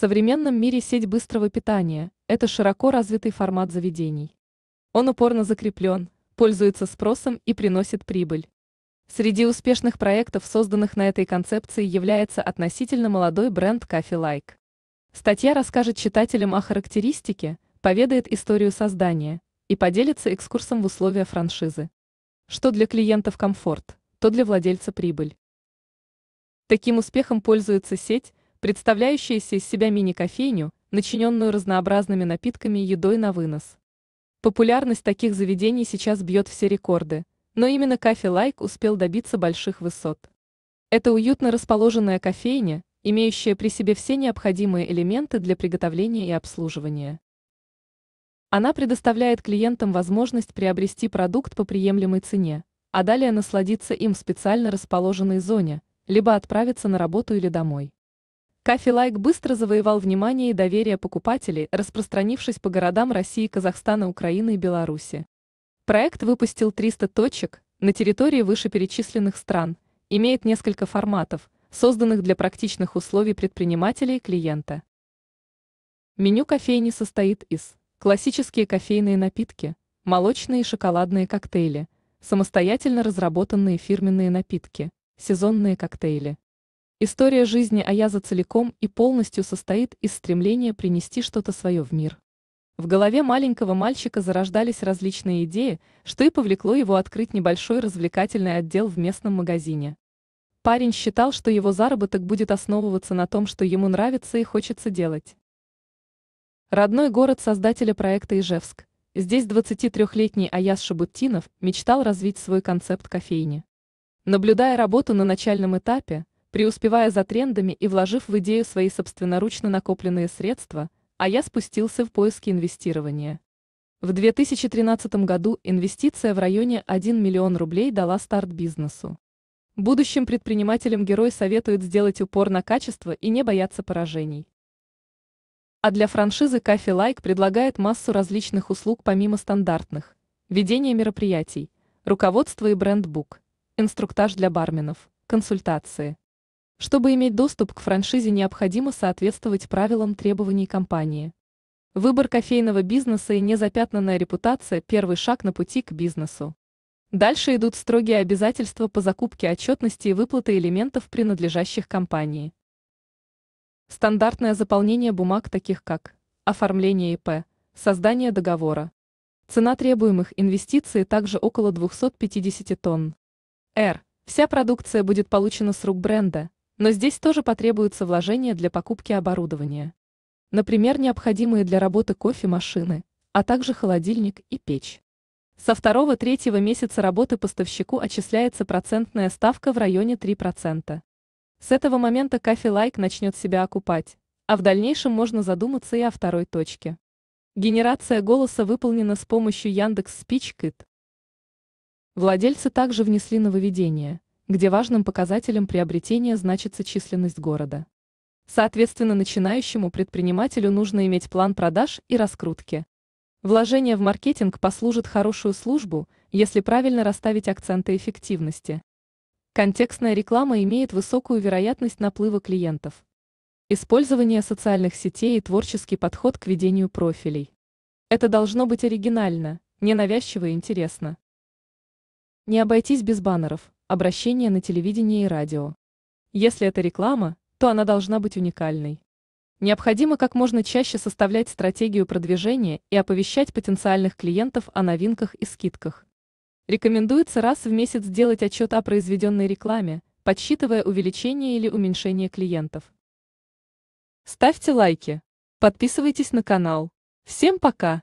современном мире сеть быстрого питания – это широко развитый формат заведений. Он упорно закреплен, пользуется спросом и приносит прибыль. Среди успешных проектов, созданных на этой концепции, является относительно молодой бренд Coffee Like. Статья расскажет читателям о характеристике, поведает историю создания и поделится экскурсом в условия франшизы. Что для клиентов комфорт, то для владельца прибыль. Таким успехом пользуется сеть, представляющаяся из себя мини-кофейню, начиненную разнообразными напитками и едой на вынос. Популярность таких заведений сейчас бьет все рекорды, но именно кафе Лайк успел добиться больших высот. Это уютно расположенная кофейня, имеющая при себе все необходимые элементы для приготовления и обслуживания. Она предоставляет клиентам возможность приобрести продукт по приемлемой цене, а далее насладиться им в специально расположенной зоне, либо отправиться на работу или домой. Кафе Лайк быстро завоевал внимание и доверие покупателей, распространившись по городам России, Казахстана, Украины и Беларуси. Проект выпустил 300 точек на территории вышеперечисленных стран, имеет несколько форматов, созданных для практичных условий предпринимателя и клиента. Меню кофейни состоит из классические кофейные напитки, молочные и шоколадные коктейли, самостоятельно разработанные фирменные напитки, сезонные коктейли, История жизни Аяза целиком и полностью состоит из стремления принести что-то свое в мир. В голове маленького мальчика зарождались различные идеи, что и повлекло его открыть небольшой развлекательный отдел в местном магазине. Парень считал, что его заработок будет основываться на том, что ему нравится и хочется делать. Родной город создателя проекта Ижевск. Здесь 23-летний Аяс Шабуттинов мечтал развить свой концепт кофейни. Наблюдая работу на начальном этапе, преуспевая за трендами и вложив в идею свои собственноручно накопленные средства, а я спустился в поиски инвестирования. В 2013 году инвестиция в районе 1 миллион рублей дала старт бизнесу. Будущим предпринимателям герой советует сделать упор на качество и не бояться поражений. А для франшизы Кафе Лайк предлагает массу различных услуг помимо стандартных. Ведение мероприятий, руководство и брендбук, инструктаж для барменов, консультации. Чтобы иметь доступ к франшизе, необходимо соответствовать правилам требований компании. Выбор кофейного бизнеса и незапятнанная репутация – первый шаг на пути к бизнесу. Дальше идут строгие обязательства по закупке отчетности и выплаты элементов, принадлежащих компании. Стандартное заполнение бумаг таких как оформление ИП, создание договора. Цена требуемых инвестиций также около 250 тонн. Р. Вся продукция будет получена с рук бренда, но здесь тоже потребуются вложения для покупки оборудования. Например, необходимые для работы кофемашины, а также холодильник и печь. Со второго-третьего месяца работы поставщику отчисляется процентная ставка в районе 3%. С этого момента кофе лайк начнет себя окупать, а в дальнейшем можно задуматься и о второй точке. Генерация голоса выполнена с помощью Яндекс Спичкит. Владельцы также внесли нововведение – где важным показателем приобретения значится численность города. Соответственно, начинающему предпринимателю нужно иметь план продаж и раскрутки. Вложение в маркетинг послужит хорошую службу, если правильно расставить акценты эффективности. Контекстная реклама имеет высокую вероятность наплыва клиентов. Использование социальных сетей и творческий подход к ведению профилей. Это должно быть оригинально, ненавязчиво и интересно. Не обойтись без баннеров обращение на телевидении и радио. Если это реклама, то она должна быть уникальной. Необходимо как можно чаще составлять стратегию продвижения и оповещать потенциальных клиентов о новинках и скидках. Рекомендуется раз в месяц делать отчет о произведенной рекламе, подсчитывая увеличение или уменьшение клиентов. Ставьте лайки. Подписывайтесь на канал. Всем пока!